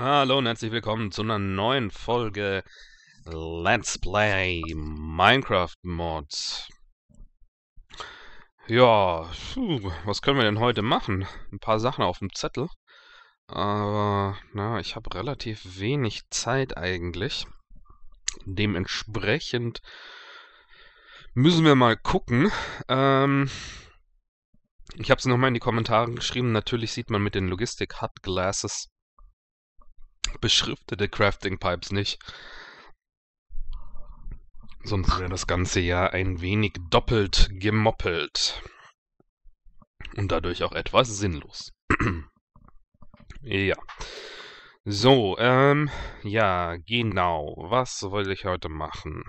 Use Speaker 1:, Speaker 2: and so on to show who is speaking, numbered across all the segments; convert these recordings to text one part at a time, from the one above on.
Speaker 1: Hallo und herzlich willkommen zu einer neuen Folge Let's Play Minecraft Mods. Ja, puh, was können wir denn heute machen? Ein paar Sachen auf dem Zettel. Aber, na, ich habe relativ wenig Zeit eigentlich. Dementsprechend müssen wir mal gucken. Ähm, ich habe es nochmal in die Kommentare geschrieben. Natürlich sieht man mit den Logistik-Hut-Glasses beschriftete Crafting Pipes nicht. Sonst wäre das Ganze ja ein wenig doppelt gemoppelt.
Speaker 2: Und dadurch auch etwas sinnlos.
Speaker 1: ja. So, ähm, ja, genau. Was wollte ich heute machen?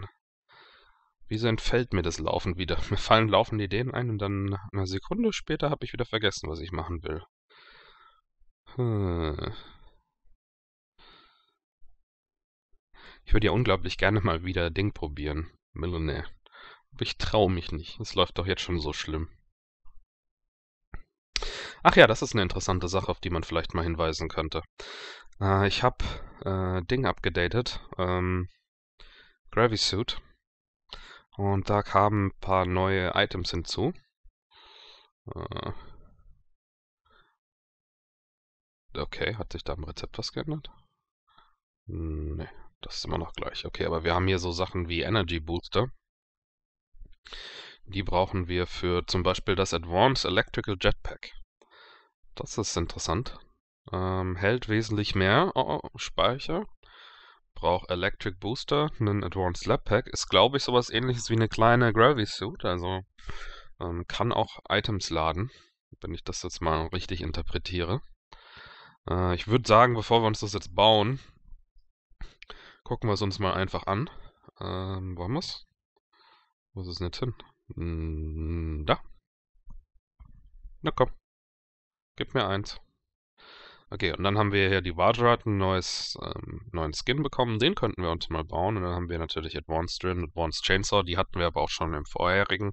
Speaker 1: Wieso entfällt mir das Laufen wieder? Mir fallen laufende Ideen ein und dann eine Sekunde später habe ich wieder vergessen, was ich machen will. Hm. Ich würde ja unglaublich gerne mal wieder Ding probieren. Millionär. Aber ich traue mich nicht. Es läuft doch jetzt schon so schlimm. Ach ja, das ist eine interessante Sache, auf die man vielleicht mal hinweisen könnte. Äh, ich habe äh, Ding abgedatet. Ähm,
Speaker 2: Gravy Und da kamen ein paar neue Items hinzu. Äh, okay, hat sich da im Rezept was geändert? Hm, nee, das ist immer noch gleich. Okay,
Speaker 1: aber wir haben hier so Sachen wie Energy Booster. Die brauchen wir für zum Beispiel das Advanced Electrical Jetpack. Das ist interessant. Ähm, hält wesentlich mehr oh, oh, Speicher. Braucht Electric Booster, einen Advanced Lab Pack. Ist, glaube ich, sowas ähnliches wie eine kleine Gravity Suit. Also ähm, kann auch Items laden, wenn ich das jetzt mal richtig interpretiere. Äh, ich würde sagen, bevor wir uns das jetzt bauen, Gucken wir es uns mal einfach
Speaker 2: an. Ähm, wo haben wir es? Wo ist es nicht hin? Hm, da. Na komm. Gib mir eins.
Speaker 1: Okay, und dann haben wir hier die Vajrat, einen neues, ähm, neuen Skin bekommen. Den könnten wir uns mal bauen. Und dann haben wir natürlich Advanced Drin, Advanced Chainsaw. Die hatten wir aber auch schon im vorherigen.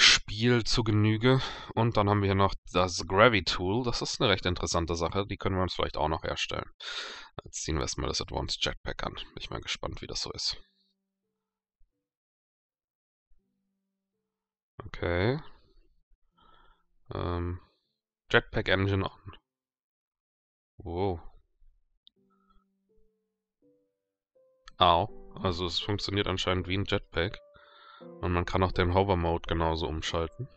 Speaker 1: Spiel zu Genüge. Und dann haben wir hier noch das Gravity Tool. Das ist eine recht interessante Sache. Die können wir uns vielleicht auch noch herstellen. Jetzt ziehen wir erstmal das Advanced Jetpack an. Bin ich mal gespannt,
Speaker 2: wie das so ist. Okay. Ähm, Jetpack Engine on. Wow.
Speaker 1: Au. Also es funktioniert anscheinend wie ein Jetpack. Und man kann auch den Hover-Mode genauso umschalten.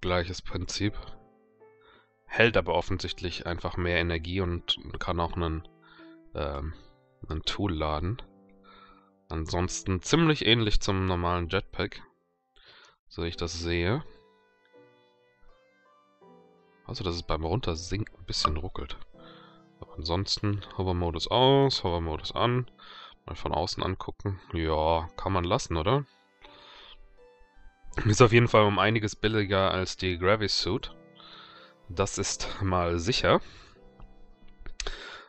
Speaker 1: Gleiches Prinzip. Hält aber offensichtlich einfach mehr Energie und kann auch einen, ähm, einen Tool laden. Ansonsten ziemlich ähnlich zum normalen Jetpack. So ich das sehe. Also dass es beim Runtersinken ein bisschen ruckelt. Aber ansonsten Hover-Modus aus, Hover-Modus an. Mal von außen angucken. Ja, kann man lassen, oder? Ist auf jeden Fall um einiges billiger als die Gravity Suit. Das ist mal sicher.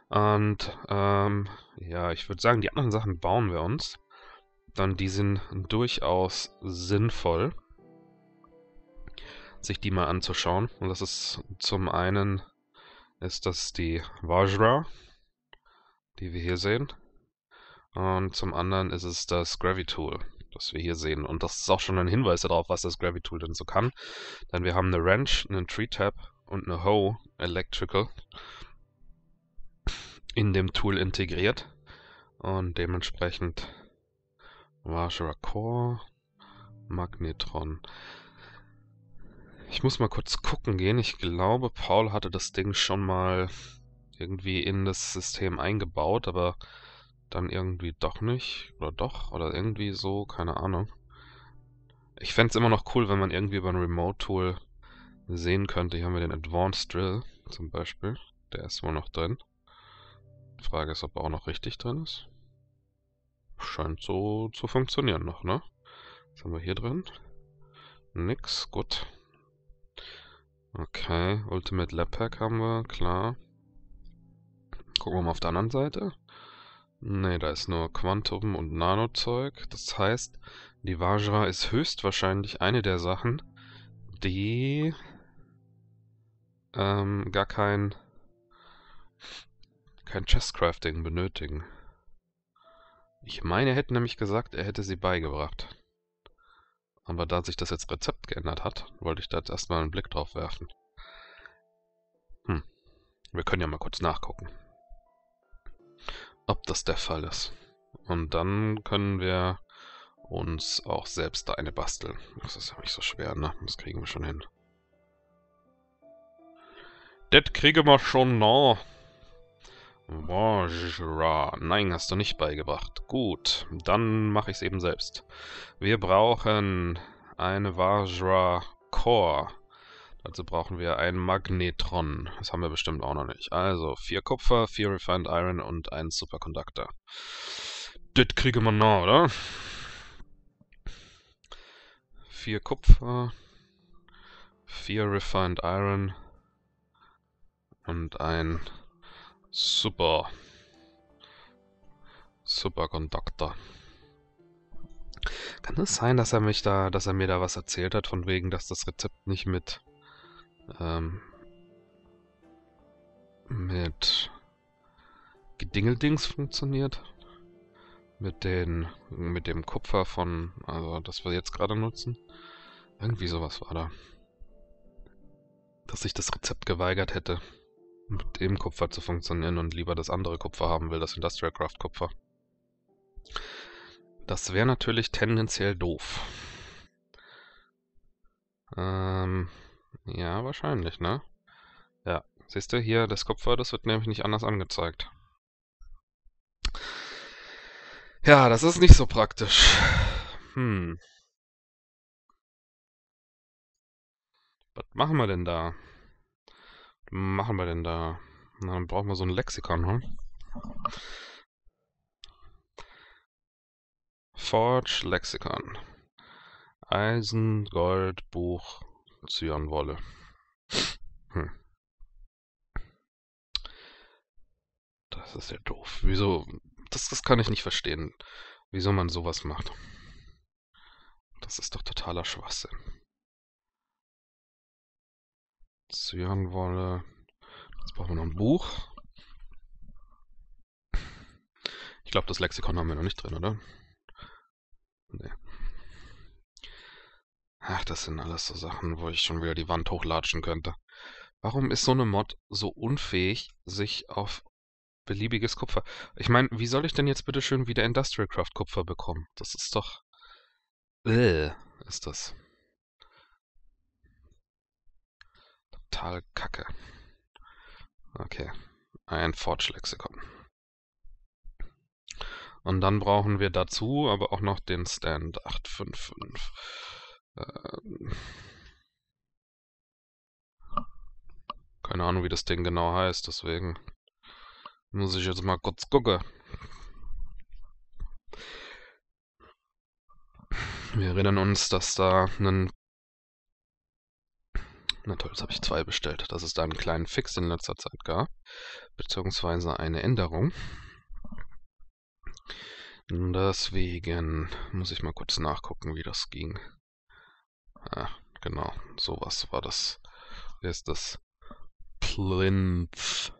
Speaker 1: Und, ähm, ja, ich würde sagen, die anderen Sachen bauen wir uns. Dann, die sind durchaus sinnvoll, sich die mal anzuschauen. Und das ist zum einen, ist das die Vajra, die wir hier sehen. Und zum anderen ist es das Gravity-Tool, das wir hier sehen. Und das ist auch schon ein Hinweis darauf, was das Gravity-Tool denn so kann. Denn wir haben eine Wrench, einen Tree Tab und eine Hoe Electrical in dem Tool integriert. Und dementsprechend Vajra Core, Magnetron. Ich muss mal kurz gucken gehen. Ich glaube, Paul hatte das Ding schon mal irgendwie in das System eingebaut, aber dann irgendwie doch nicht oder doch oder irgendwie so, keine Ahnung. Ich fände es immer noch cool, wenn man irgendwie über ein Remote-Tool sehen könnte. Hier haben wir den Advanced Drill zum Beispiel. Der ist wohl noch drin. Die Frage ist, ob er auch noch richtig drin ist. Scheint so zu funktionieren noch, ne? Was haben wir hier drin? Nix, gut. Okay, Ultimate Lab Pack haben wir, klar. Gucken wir mal auf der anderen Seite. Ne, da ist nur Quantum- und Nanozeug. Das heißt, die Vajra ist höchstwahrscheinlich eine der Sachen, die ähm, gar kein, kein Chesscrafting benötigen. Ich meine, er hätte nämlich gesagt, er hätte sie beigebracht. Aber da sich das jetzt Rezept geändert hat, wollte ich da jetzt erstmal einen Blick drauf werfen. Hm. Wir können ja mal kurz nachgucken ob das der Fall ist. Und dann können wir uns auch selbst da eine basteln. Das ist ja nicht so schwer, ne? Das kriegen wir schon hin. Das kriegen wir schon noch. Vajra. Nein, hast du nicht beigebracht. Gut, dann mache ich es eben selbst. Wir brauchen eine Vajra Core. Dazu also brauchen wir ein Magnetron. Das haben wir bestimmt auch noch nicht. Also vier Kupfer, vier Refined Iron und ein Superconductor. Das kriegen wir noch, oder? Vier Kupfer, vier Refined Iron und ein Super Superconductor. Kann es sein, dass er mich da, dass er mir da was erzählt hat, von wegen, dass das Rezept nicht mit ähm, mit Gedingeldings funktioniert. Mit, den, mit dem Kupfer von, also das wir jetzt gerade nutzen. Irgendwie sowas war da. Dass ich das Rezept geweigert hätte, mit dem Kupfer zu funktionieren und lieber das andere Kupfer haben will, das Industrial Craft Kupfer. Das wäre natürlich tendenziell doof. Ähm, ja, wahrscheinlich, ne? Ja, siehst du hier, das Kupfer, das wird nämlich nicht anders angezeigt.
Speaker 2: Ja, das ist nicht so praktisch. Hm. Was machen wir denn da? Was machen wir denn da? Na, dann brauchen wir so ein Lexikon, hm?
Speaker 1: Forge Lexikon. Eisen, Gold, Buch, Zyanwolle. Hm. Das ist ja doof. Wieso? Das, das kann ich nicht verstehen. Wieso man sowas macht. Das
Speaker 2: ist doch totaler Schwachsinn. Zyanwolle. Jetzt brauchen wir noch ein Buch.
Speaker 1: Ich glaube, das Lexikon haben wir noch nicht drin, oder? Nee. Ach, das sind alles so Sachen, wo ich schon wieder die Wand hochlatschen könnte. Warum ist so eine Mod so unfähig, sich auf beliebiges Kupfer... Ich meine, wie soll ich denn jetzt bitte schön wieder Industrial Craft Kupfer bekommen? Das ist doch...
Speaker 2: Äh, ist das. Total kacke. Okay. Ein Forge-Lexikon.
Speaker 1: Und dann brauchen wir dazu aber auch noch den Stand 855. Ähm. keine Ahnung, wie das Ding genau heißt, deswegen muss ich jetzt mal kurz gucken. Wir erinnern uns, dass da einen... Na toll, jetzt habe ich zwei bestellt. Dass es da einen kleinen Fix in letzter Zeit gab, beziehungsweise eine Änderung. Deswegen muss ich mal kurz nachgucken, wie das ging. Ah, genau, sowas war das. Hier ist das Plinth.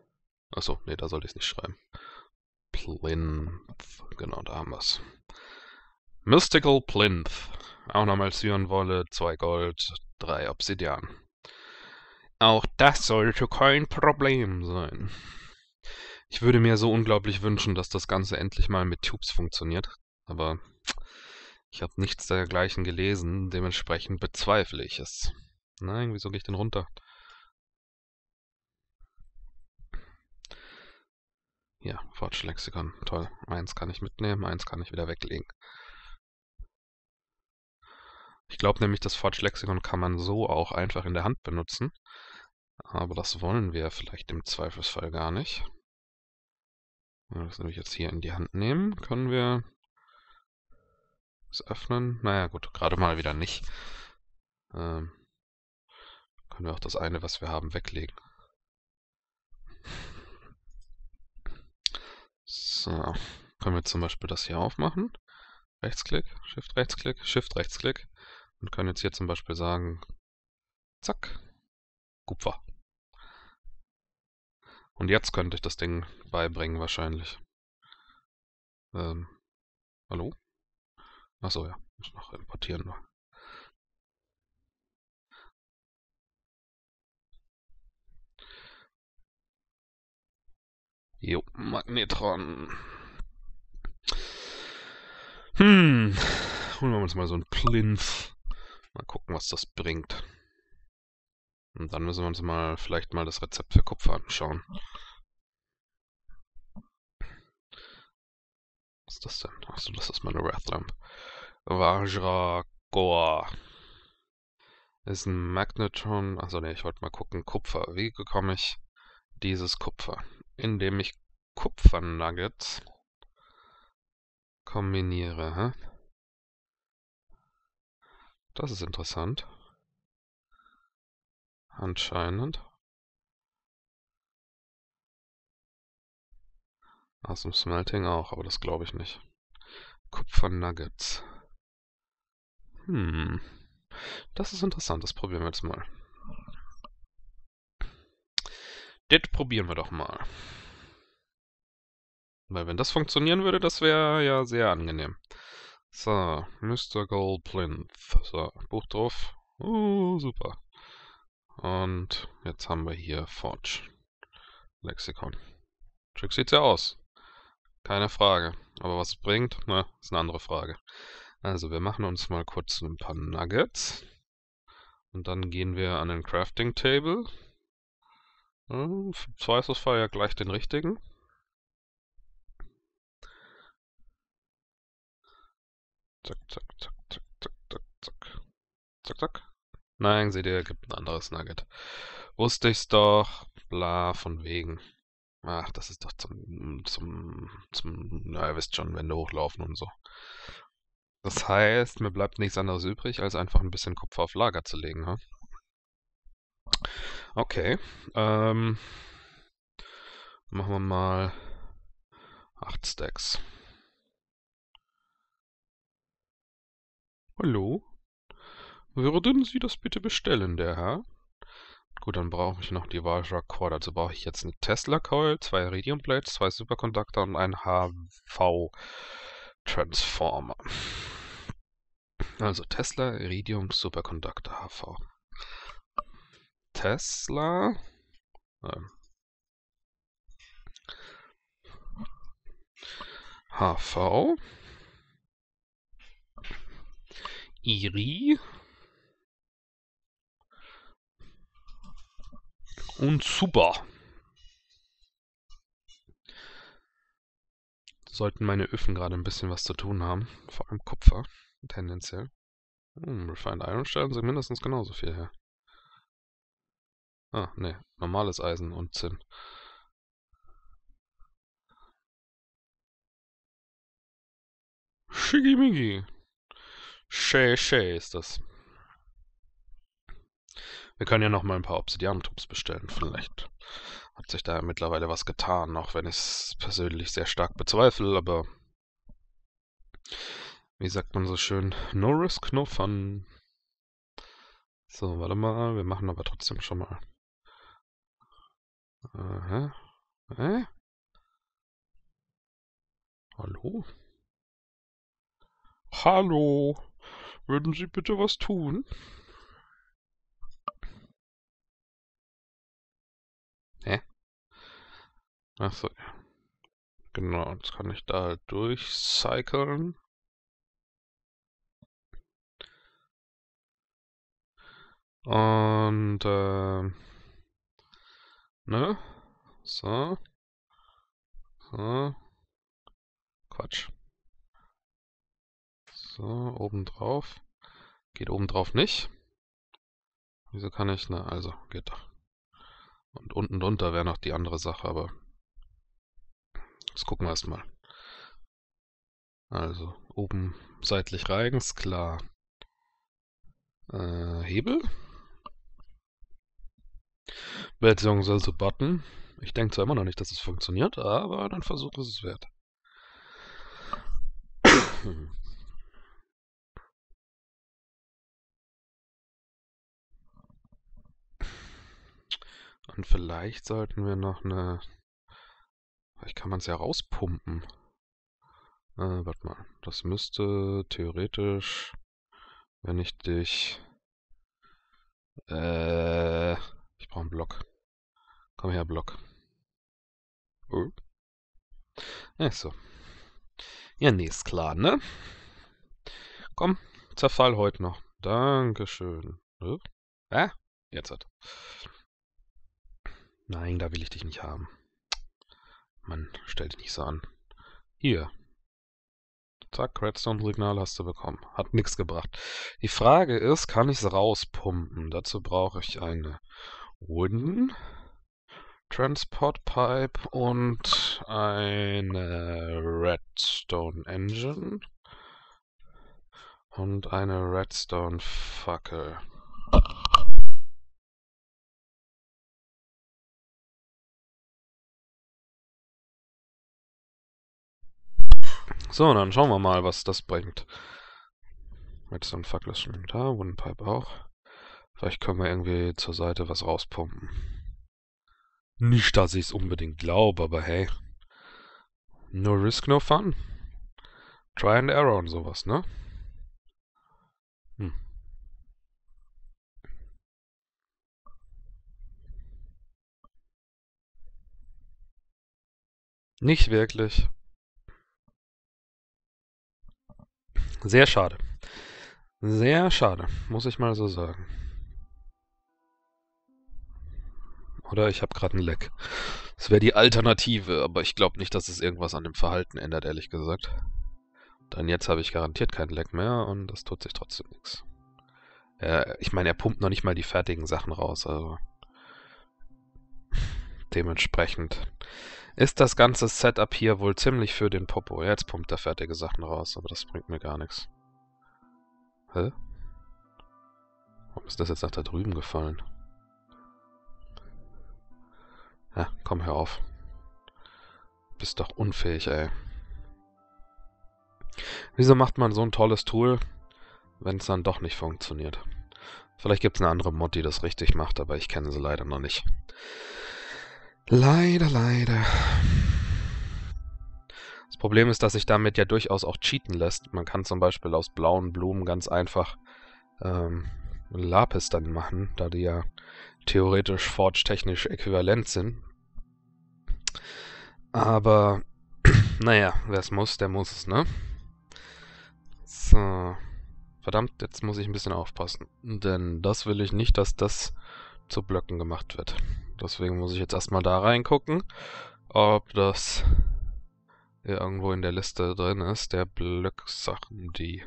Speaker 1: Achso, nee, da sollte ich es nicht schreiben. Plinth. Genau, da haben wir es. Mystical Plinth. Auch nochmal Syrenwolle, 2 Gold, 3 Obsidian. Auch das sollte kein Problem sein. Ich würde mir so unglaublich wünschen, dass das Ganze endlich mal mit Tubes funktioniert. Aber ich habe nichts dergleichen gelesen, dementsprechend bezweifle ich es. Nein, wieso gehe ich denn runter? Ja, Forge Fortschlexikon, toll. Eins kann ich mitnehmen, eins kann ich wieder weglegen. Ich glaube nämlich, das Forge Fortschlexikon kann man so auch einfach in der Hand benutzen. Aber das wollen wir vielleicht im Zweifelsfall gar nicht. Wenn wir das nämlich jetzt hier in die Hand nehmen, können wir das öffnen. Naja, gut, gerade mal wieder nicht. Ähm, können wir auch das eine, was wir haben, weglegen. So, können wir zum Beispiel das hier aufmachen. Rechtsklick, Shift, Rechtsklick, Shift, Rechtsklick. Und können jetzt hier zum Beispiel sagen, zack, Kupfer.
Speaker 2: Und jetzt könnte ich das Ding beibringen wahrscheinlich. Ähm, hallo? Achso, ja. Muss noch importieren. Jo, Magnetron.
Speaker 1: Hm. Holen wir uns mal so ein Plinth. Mal gucken, was das bringt. Und dann müssen wir uns mal vielleicht mal
Speaker 2: das Rezept für Kupfer anschauen. Was ist das denn? Achso, das ist meine Wrathlamp. Vajragor.
Speaker 1: Ist ein Magnetron. Also ne, ich wollte mal gucken. Kupfer. Wie bekomme ich dieses Kupfer? Indem ich Kupfernuggets
Speaker 2: kombiniere. Hä? Das ist interessant. Anscheinend. Aus dem Smelting auch, aber das glaube ich nicht. Kupfernuggets. Hm.
Speaker 1: Das ist interessant, das probieren wir jetzt mal. Das probieren wir doch mal. Weil wenn das funktionieren würde, das wäre ja sehr angenehm. So, Mr. Goldplinth. So, Buch drauf. Uh, super. Und jetzt haben wir hier Forge. Lexikon. Trick sieht's ja aus. Keine Frage. Aber was es bringt, ne, ist eine andere Frage. Also wir machen uns mal kurz ein paar Nuggets. Und dann gehen wir an den Crafting Table.
Speaker 2: Hm, Im Zweifelsfall ja gleich den richtigen. Zack, zack, zack, zack, zack, zack, zack. Zack, zack. Nein, seht ihr, gibt ein anderes Nugget. Wusste ich's doch.
Speaker 1: Bla, von wegen. Ach, das ist doch zum, zum, zum, na, ihr wisst schon, Wände hochlaufen und so. Das heißt, mir bleibt nichts anderes übrig, als einfach ein bisschen Kupfer auf Lager zu legen. Huh? Ne? Okay.
Speaker 2: Ähm, machen wir mal 8 Stacks. Hallo? Würden Sie das bitte bestellen, der Herr? Gut, dann brauche ich noch die
Speaker 1: Vajra Core. Dazu brauche ich jetzt einen Tesla Coil, zwei Iridium Plates, zwei Superconductor und einen HV Transformer. Also Tesla Iridium Superconductor HV. Tesla.
Speaker 2: Ähm, HV. IRI. Und Super.
Speaker 1: Sollten meine Öfen gerade ein bisschen was zu tun haben, vor allem Kupfer tendenziell.
Speaker 2: Hm, Refined stellen sind mindestens genauso viel her. Ah, ne, normales Eisen und Zinn. Schickimicki. Shay Shay ist
Speaker 1: das. Wir können ja noch mal ein paar Obsidian-Tubs bestellen, vielleicht. Hat sich da mittlerweile was getan, auch wenn ich es persönlich sehr stark bezweifle, aber wie sagt man so schön, no risk, no fun.
Speaker 2: So, warte mal, wir machen aber trotzdem schon mal. Aha. Hä? Hallo? Hallo? Würden Sie bitte was tun? Hä? Achso, ja. Genau, jetzt kann ich da halt durchcyclen. Und, äh, ne? So. So. Quatsch. So, obendrauf. Geht obendrauf nicht. Wieso kann ich? Na, ne? also, geht doch.
Speaker 1: Und unten drunter wäre noch die andere Sache, aber das gucken wir erstmal. Also, oben seitlich reigens, klar. Äh, Hebel. Beziehungsweise Button. Ich denke zwar immer noch nicht, dass es funktioniert, aber ein Versuch ist es wert.
Speaker 2: Und vielleicht sollten wir noch eine... Vielleicht kann man es ja rauspumpen.
Speaker 1: Äh, warte mal. Das müsste theoretisch, wenn ich
Speaker 2: dich... Äh... Ich brauche einen Block. Komm her, Block. Oh. Ach so.
Speaker 1: Ja, nee, ist klar, ne? Komm, zerfall heute noch. Dankeschön. Äh? jetzt hat. Nein, da will ich dich nicht haben. Mann, stell dich nicht so an. Hier. Zack, Redstone-Signal hast du bekommen. Hat nichts gebracht. Die Frage ist, kann ich es rauspumpen? Dazu brauche ich eine Wooden Transport Pipe und eine
Speaker 2: Redstone Engine und eine Redstone Fackel. So, dann schauen wir mal, was das bringt. Redstone Fackel ist schon da,
Speaker 1: Wooden Pipe auch. Vielleicht können wir irgendwie zur Seite was rauspumpen. Nicht, dass ich es unbedingt glaube, aber hey. No risk, no fun.
Speaker 2: Try and error und sowas, ne? Hm. Nicht wirklich. Sehr schade. Sehr schade,
Speaker 1: muss ich mal so sagen. Oder ich habe gerade einen Leck. Das wäre die Alternative, aber ich glaube nicht, dass es irgendwas an dem Verhalten ändert, ehrlich gesagt. Dann jetzt habe ich garantiert keinen Leck mehr und das tut sich trotzdem nichts. Äh, ich meine, er pumpt noch nicht mal die fertigen Sachen raus, also dementsprechend ist das ganze Setup hier wohl ziemlich für den Popo. Jetzt pumpt er fertige Sachen raus, aber das bringt mir gar nichts. Hä? Warum ist das jetzt nach da drüben gefallen? Ja, komm, hör auf. Bist doch unfähig, ey. Wieso macht man so ein tolles Tool, wenn es dann doch nicht funktioniert? Vielleicht gibt es eine andere Mod, die das richtig macht, aber ich kenne sie leider noch nicht. Leider, leider. Das Problem ist, dass sich damit ja durchaus auch cheaten lässt. Man kann zum Beispiel aus blauen Blumen ganz einfach ähm, Lapis dann machen, da die ja theoretisch forge-technisch äquivalent sind. Aber, naja, wer es muss, der muss es, ne? So. Verdammt, jetzt muss ich ein bisschen aufpassen. Denn das will ich nicht, dass das zu Blöcken gemacht wird. Deswegen muss ich jetzt erstmal da reingucken, ob das irgendwo in der Liste drin ist, der Blöcksachen, die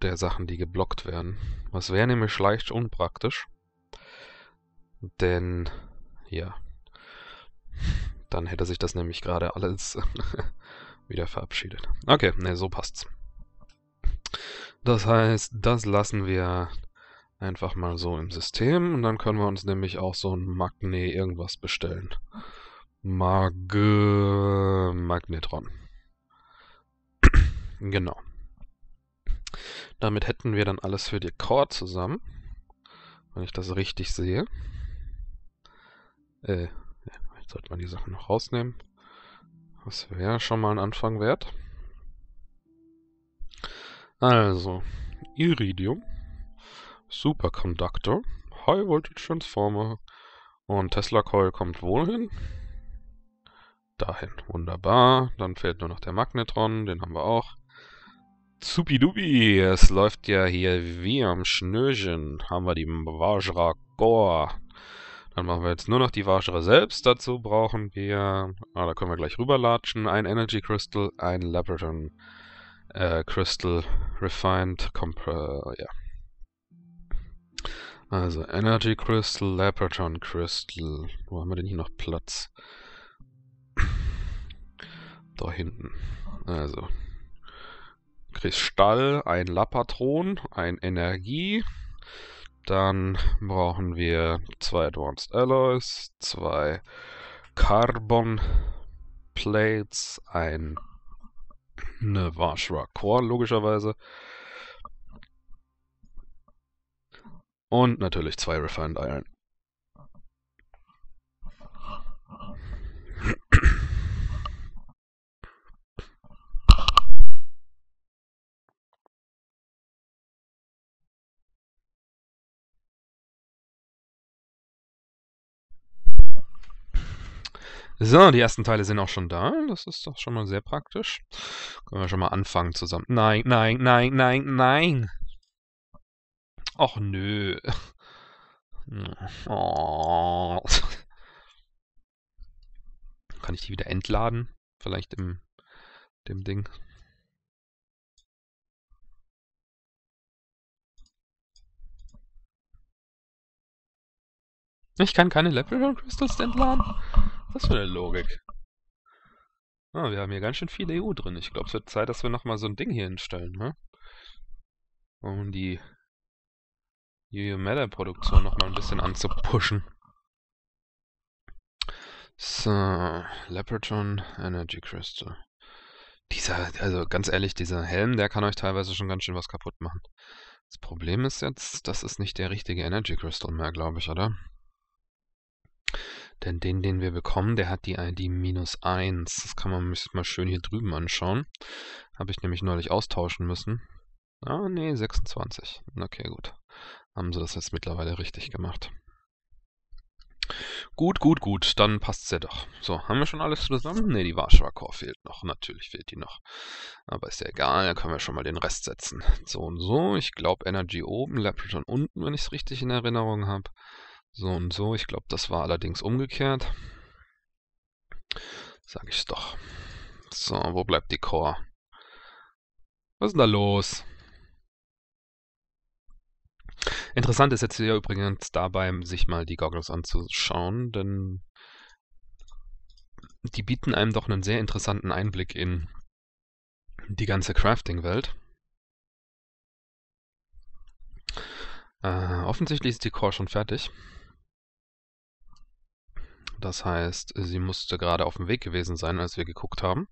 Speaker 1: der Sachen, die geblockt werden. Was wäre nämlich leicht unpraktisch. Denn, ja, dann hätte sich das nämlich gerade alles wieder verabschiedet. Okay, ne, so passt's. Das heißt, das lassen wir einfach mal so im System und dann können wir uns nämlich auch so ein Magne irgendwas bestellen. Mag Magnetron. genau. Damit hätten wir dann alles für die Core zusammen, wenn ich das richtig sehe. Äh, jetzt sollte man die Sachen noch rausnehmen. Das wäre schon mal ein Anfang wert. Also, Iridium, Superconductor, High Voltage Transformer und Tesla Coil kommt wohin? Dahin, wunderbar. Dann fehlt nur noch der Magnetron, den haben wir auch. Zupidubi, es läuft ja hier wie am Schnürchen. Haben wir die Vajra Gore. Dann machen wir jetzt nur noch die Waschere selbst. Dazu brauchen wir, ah, da können wir gleich rüberlatschen, ein Energy Crystal, ein Labraton äh, Crystal Refined Compre ja. Also Energy Crystal, Labraton Crystal. Wo haben wir denn hier noch Platz? da hinten. Also Kristall, ein Lapatron, ein Energie, dann brauchen wir zwei Advanced Alloys, zwei Carbon Plates, ein, eine Vashra Core logischerweise. Und natürlich zwei Refined Iron.
Speaker 2: So, die ersten Teile sind auch schon da. Das ist doch schon mal sehr praktisch.
Speaker 1: Können wir schon mal anfangen zusammen. Nein, nein, nein, nein, nein. Och nö. Oh.
Speaker 2: Kann ich die wieder entladen? Vielleicht im dem Ding. Ich kann keine Leprechaun Crystals entladen. Was für eine Logik. Ah, wir haben hier ganz schön viel EU drin.
Speaker 1: Ich glaube, es wird Zeit, dass wir nochmal so ein Ding hier hinstellen, ne? Um die yu Metal-Produktion nochmal ein bisschen anzupushen. So, Leprechaun Energy Crystal. Dieser, also ganz ehrlich, dieser Helm, der kann euch teilweise schon ganz schön was kaputt machen. Das Problem ist jetzt, das ist nicht der richtige Energy Crystal mehr, glaube ich, oder? Denn den, den wir bekommen, der hat die ID minus 1. Das kann man sich mal schön hier drüben anschauen. Habe ich nämlich neulich austauschen müssen. Ah, nee, 26. Okay, gut. Haben sie das jetzt mittlerweile richtig gemacht. Gut, gut, gut, dann passt es ja doch. So, haben wir schon alles zusammen? Ne, die Warschauer Core fehlt noch. Natürlich fehlt die noch. Aber ist ja egal, dann können wir schon mal den Rest setzen. So und so, ich glaube Energy oben, Lapton unten, wenn ich es richtig in Erinnerung habe. So und so. Ich glaube, das war allerdings umgekehrt.
Speaker 2: Sag ich's doch. So, wo bleibt die Core? Was ist denn da los?
Speaker 1: Interessant ist jetzt hier übrigens dabei, sich mal die Goggles anzuschauen, denn die bieten einem doch einen sehr interessanten Einblick in
Speaker 2: die ganze Crafting-Welt. Äh, offensichtlich ist die Core schon fertig.
Speaker 1: Das heißt, sie musste gerade auf dem Weg gewesen sein, als wir geguckt haben.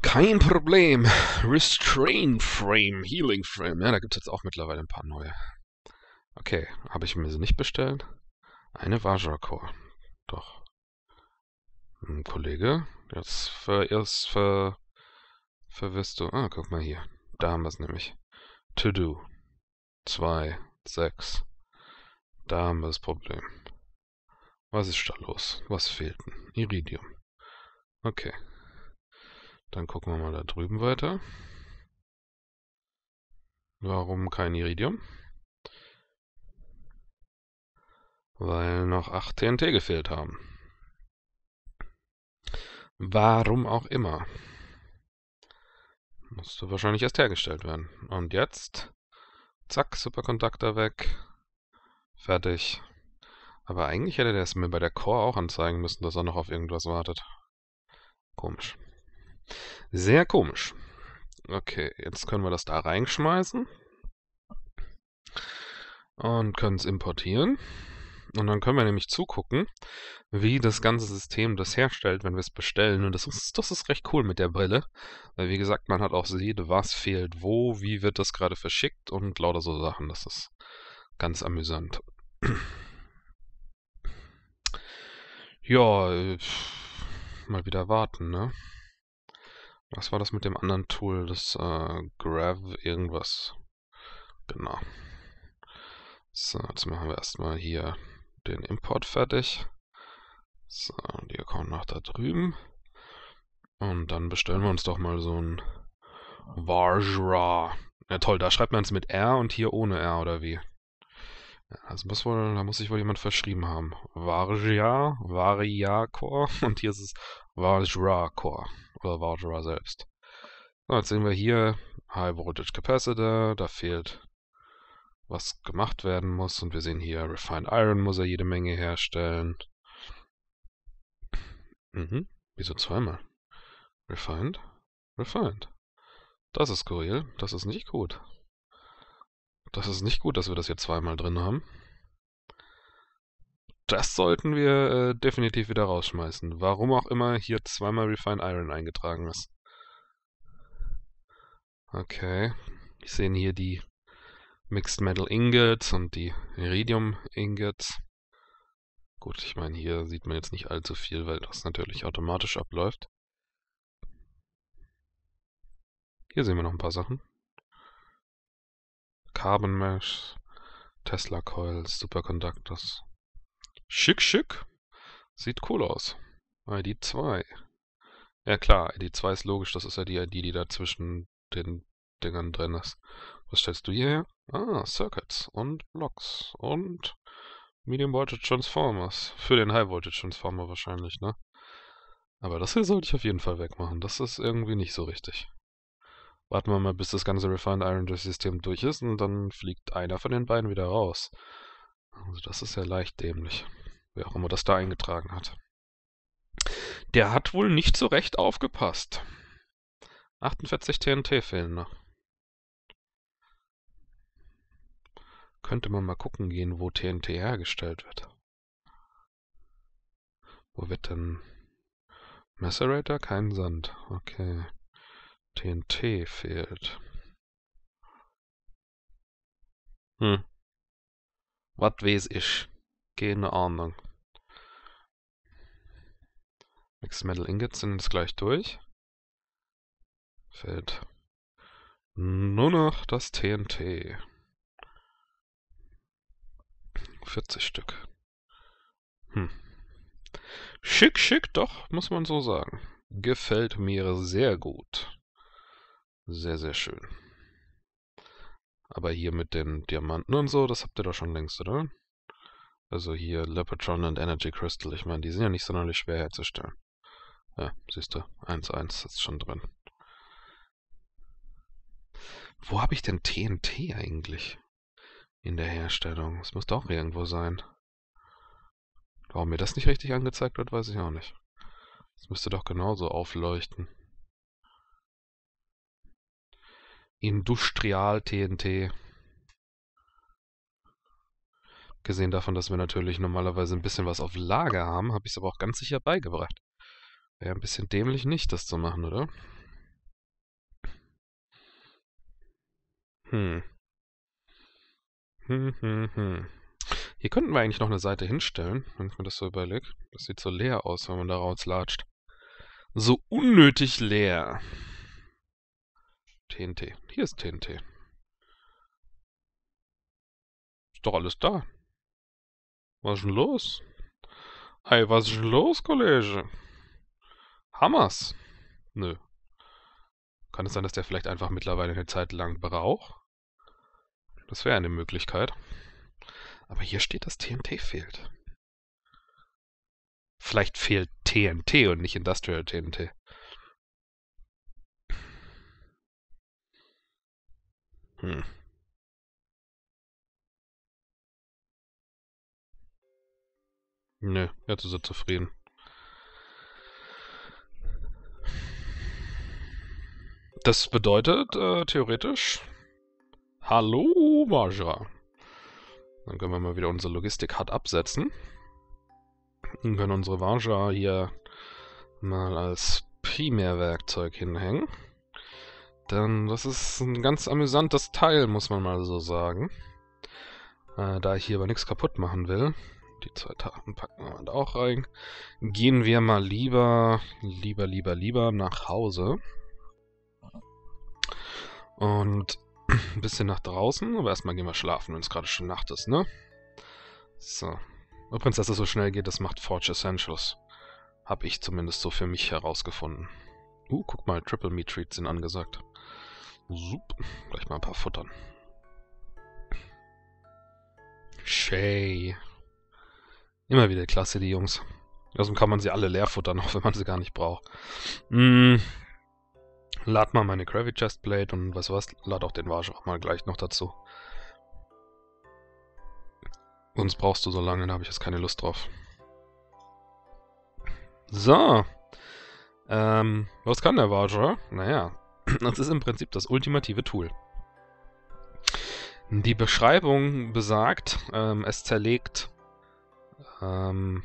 Speaker 1: Kein Problem. Restrain Frame, Healing Frame. Ja, da gibt es jetzt auch mittlerweile ein paar neue. Okay, habe ich mir sie nicht bestellt? Eine Vajra Core. Doch. Ein Kollege, jetzt ver, ver, verwirrst du. Ah, guck mal hier. Da haben wir es nämlich. To do. 2, 6. Da haben wir das Problem. Was ist da los? Was fehlt denn? Iridium. Okay. Dann gucken wir mal da drüben weiter. Warum kein Iridium? Weil noch 8 TNT gefehlt haben. Warum auch immer. Musste wahrscheinlich erst hergestellt werden. Und jetzt? Zack, Superkontakter weg. Fertig. Aber eigentlich hätte der es mir bei der Core auch anzeigen müssen, dass er noch auf irgendwas wartet. Komisch. Sehr komisch. Okay, jetzt können wir das da reinschmeißen. Und können es importieren. Und dann können wir nämlich zugucken, wie das ganze System das herstellt, wenn wir es bestellen. Und das ist, das ist recht cool mit der Brille. Weil, wie gesagt, man hat auch sieht, was fehlt wo, wie wird das gerade verschickt und lauter so Sachen. Das ist ganz amüsant. Ja, äh, pff, mal wieder warten, ne? Was war das mit dem anderen Tool, das äh, Grav irgendwas? Genau. So, jetzt machen wir erstmal hier den Import fertig. So, die kommt nach da drüben. Und dann bestellen wir uns doch mal so ein Vajra. Ja toll, da schreibt man es mit R und hier ohne R, oder wie? Das also muss wohl, da muss sich wohl jemand verschrieben haben. Varja, Variakor und hier ist es Vajrakor oder Vajra selbst. So, jetzt sehen wir hier High Voltage Capacitor, da fehlt was gemacht werden muss und wir sehen hier Refined Iron muss er jede Menge herstellen.
Speaker 2: Mhm, wieso zweimal? Refined, Refined. Das ist skurril, das ist nicht gut.
Speaker 1: Das ist nicht gut, dass wir das hier zweimal drin haben. Das sollten wir äh, definitiv wieder rausschmeißen. Warum auch immer hier zweimal Refined Iron eingetragen ist. Okay. Ich sehe hier die Mixed Metal Ingots und die Iridium Ingots. Gut, ich meine, hier sieht man jetzt nicht allzu viel, weil das natürlich automatisch abläuft. Hier sehen wir noch ein paar Sachen. Carbon Mesh, Tesla Coils, Superconductors. Schick, schick. Sieht cool aus. ID 2. Ja klar, ID 2 ist logisch, das ist ja die ID, die da zwischen den Dingern drin ist. Was stellst du hier her? Ah, Circuits und Blocks und Medium Voltage Transformers. Für den High Voltage Transformer wahrscheinlich, ne? Aber das hier sollte ich auf jeden Fall wegmachen. Das ist irgendwie nicht so richtig warten wir mal, bis das ganze Refined Iron durch System durch ist und dann fliegt einer von den beiden wieder raus. Also das ist ja leicht dämlich, wer auch immer das da eingetragen hat. Der hat wohl nicht so recht aufgepasst. 48 TNT fehlen noch. Könnte man mal gucken gehen, wo TNT hergestellt wird. Wo wird denn... Macerator? Kein Sand. Okay. TNT fehlt. Hm. Was weiß ich? Keine Ahnung. Mixed Metal Ingots sind jetzt gleich durch.
Speaker 2: Fällt nur noch das TNT. 40 Stück. Hm.
Speaker 1: Schick, schick, doch, muss man so sagen. Gefällt mir sehr gut. Sehr, sehr schön. Aber hier mit den Diamanten und so, das habt ihr doch schon längst, oder? Also hier Lepatron und Energy Crystal, ich meine, die sind ja nicht sonderlich schwer herzustellen. Ja, siehst du, 1-1 ist schon drin. Wo habe ich denn TNT eigentlich in der Herstellung? Es muss doch irgendwo sein. Warum mir das nicht richtig angezeigt wird, weiß ich auch nicht. Das müsste doch genauso aufleuchten. Industrial TNT. Gesehen davon, dass wir natürlich normalerweise ein bisschen was auf Lager haben, habe ich es aber auch ganz sicher beigebracht. Wäre ein bisschen dämlich nicht, das zu machen, oder? Hm.
Speaker 2: Hm, hm, hm.
Speaker 1: Hier könnten wir eigentlich noch eine Seite hinstellen, wenn ich mir das so überlege. Das sieht so leer aus, wenn man da rauslatscht. So unnötig leer.
Speaker 2: TNT. Hier ist TNT. Ist doch alles da. Was ist denn los? Hey, was ist denn los, Kollege? Hammers. Nö.
Speaker 1: Kann es sein, dass der vielleicht einfach mittlerweile eine Zeit lang braucht? Das wäre eine Möglichkeit. Aber hier steht, dass TNT fehlt.
Speaker 2: Vielleicht fehlt TNT und nicht Industrial TNT. Hm. Nö, jetzt ist er zufrieden.
Speaker 1: Das bedeutet äh, theoretisch, hallo Marja. Dann können wir mal wieder unsere Logistik-Hut absetzen. Und können unsere Marja hier mal als Primärwerkzeug hinhängen. Denn das ist ein ganz amüsantes Teil, muss man mal so sagen. Äh, da ich hier aber nichts kaputt machen will, die zwei Taten packen wir da halt auch rein, gehen wir mal lieber, lieber, lieber, lieber nach Hause. Und ein bisschen nach draußen, aber erstmal gehen wir schlafen, wenn es gerade schon Nacht ist, ne? So. Übrigens, dass es so schnell geht, das macht Forge Essentials. Habe ich zumindest so für mich herausgefunden. Uh, guck mal, Triple Meat Treats sind angesagt. Sup, gleich mal ein paar futtern. Shay. Immer wieder klasse, die Jungs. Also kann man sie alle leer futtern, auch wenn man sie gar nicht braucht. Mm. Lad mal meine Gravity Chest Plate und was was, lad auch den Warsch auch mal gleich noch dazu. Sonst brauchst du so lange, da habe ich jetzt keine Lust drauf. So. Ähm, was kann der Warsch, Naja, das ist im Prinzip das ultimative Tool. Die Beschreibung besagt, ähm, es zerlegt ähm,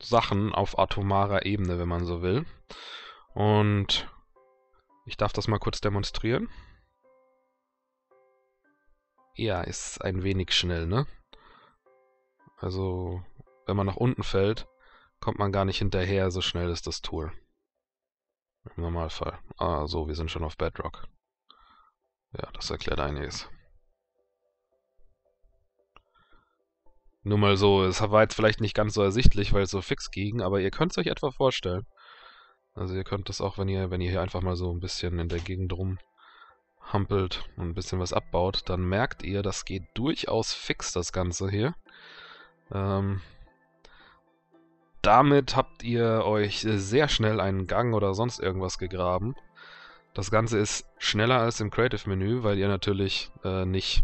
Speaker 1: Sachen auf atomarer Ebene, wenn man so will. Und ich darf das mal kurz demonstrieren. Ja, ist ein wenig schnell, ne? Also, wenn man nach unten fällt, kommt man gar nicht hinterher, so schnell ist das Tool. Im Normalfall. Ah, so, wir sind schon auf Bedrock. Ja, das erklärt einiges. Nur mal so, es war jetzt vielleicht nicht ganz so ersichtlich, weil es so fix ging, aber ihr könnt es euch etwa vorstellen. Also ihr könnt das auch, wenn ihr, wenn ihr hier einfach mal so ein bisschen in der Gegend rumhampelt und ein bisschen was abbaut, dann merkt ihr, das geht durchaus fix, das Ganze hier. Ähm, damit habt ihr euch sehr schnell einen Gang oder sonst irgendwas gegraben. Das Ganze ist schneller als im Creative-Menü, weil ihr natürlich äh, nicht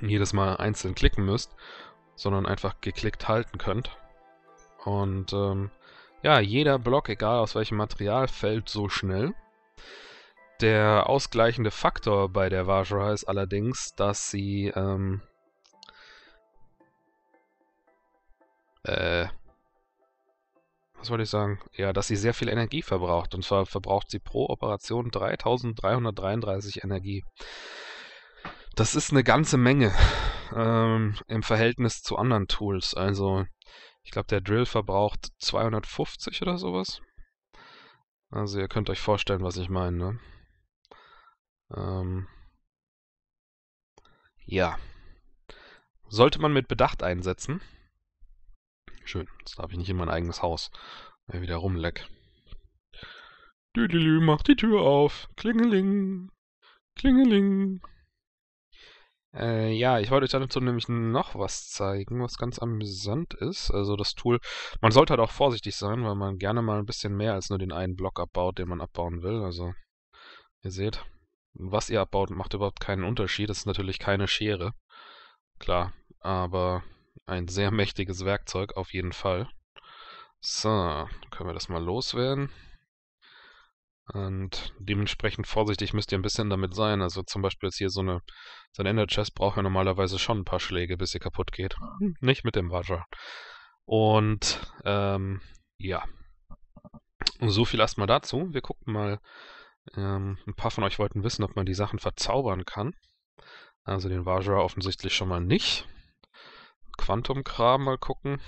Speaker 1: jedes Mal einzeln klicken müsst, sondern einfach geklickt halten könnt. Und ähm, ja, jeder Block, egal aus welchem Material, fällt so schnell. Der ausgleichende Faktor bei der Vajra ist allerdings, dass sie ähm, äh, was wollte ich sagen? Ja, dass sie sehr viel Energie verbraucht. Und zwar verbraucht sie pro Operation 3333 Energie. Das ist eine ganze Menge ähm, im Verhältnis zu anderen Tools. Also, ich glaube, der Drill verbraucht 250 oder sowas. Also, ihr könnt euch vorstellen, was ich meine. Ne? Ähm, ja. Sollte man mit Bedacht einsetzen. Schön, jetzt darf ich nicht in mein eigenes Haus. Äh, wieder rumleck. Düdelü, mach die Tür auf.
Speaker 2: Klingeling. Klingeling.
Speaker 1: Äh, ja, ich wollte euch dazu nämlich noch was zeigen, was ganz amüsant ist. Also das Tool, man sollte halt auch vorsichtig sein, weil man gerne mal ein bisschen mehr als nur den einen Block abbaut, den man abbauen will. Also, ihr seht, was ihr abbaut, macht überhaupt keinen Unterschied. Das ist natürlich keine Schere. Klar, aber ein sehr mächtiges Werkzeug, auf jeden Fall. So, können wir das mal loswerden. Und dementsprechend vorsichtig müsst ihr ein bisschen damit sein. Also zum Beispiel jetzt hier so eine, so ein Ender Chest braucht ja normalerweise schon ein paar Schläge, bis ihr kaputt geht. Hm. Nicht mit dem Vajra. Und ähm, ja. So viel erstmal dazu. Wir gucken mal. Ähm, ein paar von euch wollten wissen, ob man die Sachen verzaubern kann. Also den Vajra offensichtlich schon mal nicht. Quantum-Kram mal gucken.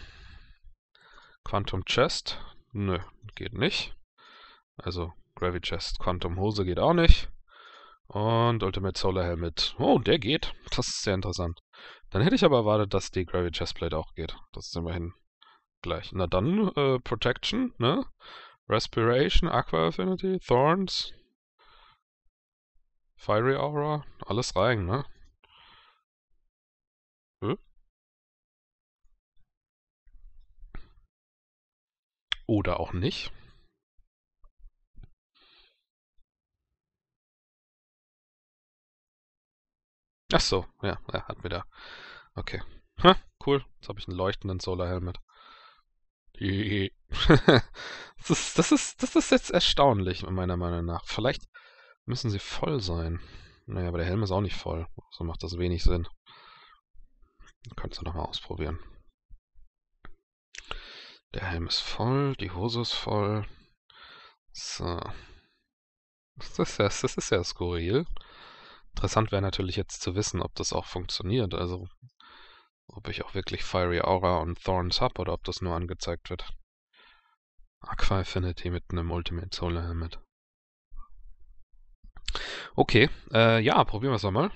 Speaker 1: Quantum Chest? Nö, geht nicht. Also Gravity Chest, Quantum Hose geht auch nicht. Und Ultimate Solar Helmet. Oh, der geht. Das ist sehr interessant. Dann hätte ich aber erwartet, dass die Gravity Chestplate auch geht. Das ist immerhin gleich. Na dann, äh, Protection, ne? Respiration, Aqua Affinity,
Speaker 2: Thorns, Fiery Aura, alles rein, ne? Hm? oder auch nicht. Ach so, ja, er hat mir da. Okay. Ha, hm, cool. Jetzt habe ich einen leuchtenden Solar Helmet.
Speaker 1: das, ist, das, ist, das ist jetzt erstaunlich, meiner Meinung nach. Vielleicht müssen sie voll sein. Naja, aber der Helm ist auch nicht voll. So macht das wenig Sinn. Könntest du nochmal ausprobieren. Der Helm ist voll, die Hose ist voll. So. Das ist ja, das ist ja skurril. Interessant wäre natürlich jetzt zu wissen, ob das auch funktioniert. Also, ob ich auch wirklich Fiery Aura und Thorns habe oder ob das nur angezeigt wird. Aqua Affinity mit einem Ultimate Solar Helmet.
Speaker 2: Okay, äh, ja, probieren wir es mal.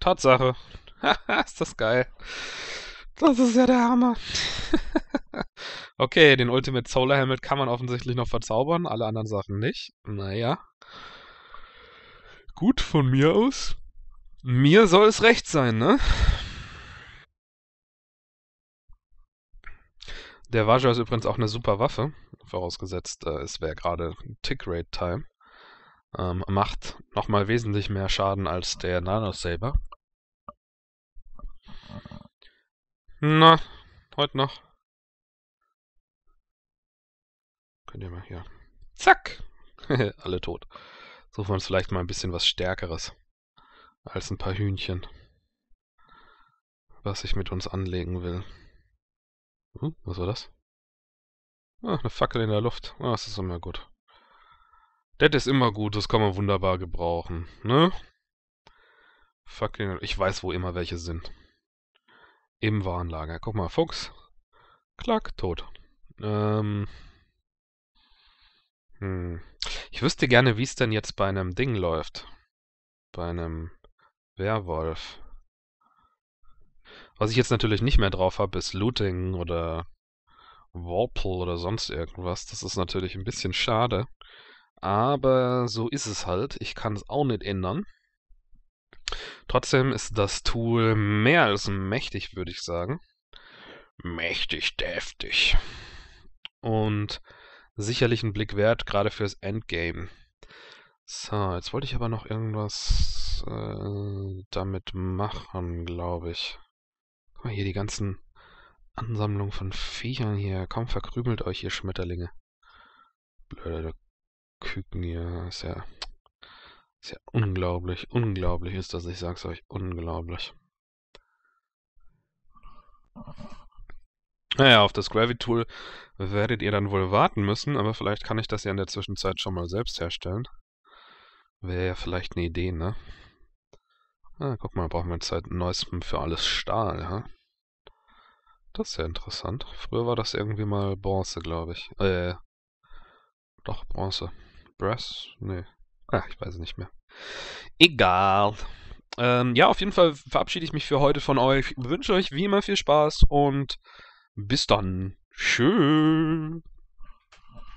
Speaker 2: Tatsache, ist das geil. Das ist ja der Hammer.
Speaker 1: okay, den Ultimate Solar Helmet kann man offensichtlich noch verzaubern, alle anderen Sachen nicht. Naja. Gut, von mir aus. Mir soll es recht sein, ne? Der Vajra ist übrigens auch eine super Waffe, vorausgesetzt, äh, es wäre gerade Tick-Rate-Time. Ähm, macht nochmal wesentlich mehr Schaden als der Nano Saber.
Speaker 2: Na, heute noch. Könnt ihr mal hier. Zack! Alle tot. Suchen wir uns vielleicht mal
Speaker 1: ein bisschen was Stärkeres als ein paar Hühnchen. Was ich mit uns anlegen will. Hm, was war das? Ah, eine Fackel in der Luft. Ah, das ist immer gut. Das ist immer gut, das kann man wunderbar gebrauchen, ne? Fackeln, ich weiß, wo immer welche sind im Warenlager. Guck mal, Fuchs. Klack, tot. Ähm. Hm. Ich wüsste gerne, wie es denn jetzt bei einem Ding läuft. Bei einem Werwolf. Was ich jetzt natürlich nicht mehr drauf habe, ist Looting oder Warpel oder sonst irgendwas. Das ist natürlich ein bisschen schade. Aber so ist es halt. Ich kann es auch nicht ändern. Trotzdem ist das Tool mehr als mächtig, würde ich sagen. Mächtig, deftig. Und sicherlich ein Blick wert, gerade fürs Endgame. So, jetzt wollte ich aber noch irgendwas äh, damit machen, glaube ich. Guck mal hier, die ganzen Ansammlungen von Viechern hier. Kaum verkrümelt euch, ihr Schmetterlinge. Blöde Küken hier, ist ja ist ja unglaublich, unglaublich ist das, ich sag's euch, unglaublich. Naja, auf das Gravity-Tool werdet ihr dann wohl warten müssen, aber vielleicht kann ich das ja in der Zwischenzeit schon mal selbst herstellen. Wäre ja vielleicht eine Idee, ne? Ah, guck mal, brauchen wir jetzt halt neuestem für alles Stahl, ha? Das ist ja interessant. Früher war das irgendwie mal Bronze, glaube ich. Äh, doch, Bronze. Brass? Nee, Ach, ich weiß es nicht mehr. Egal. Ähm, ja, auf jeden Fall verabschiede ich mich für heute von euch. Wünsche
Speaker 2: euch wie immer viel Spaß und bis dann. Tschüss.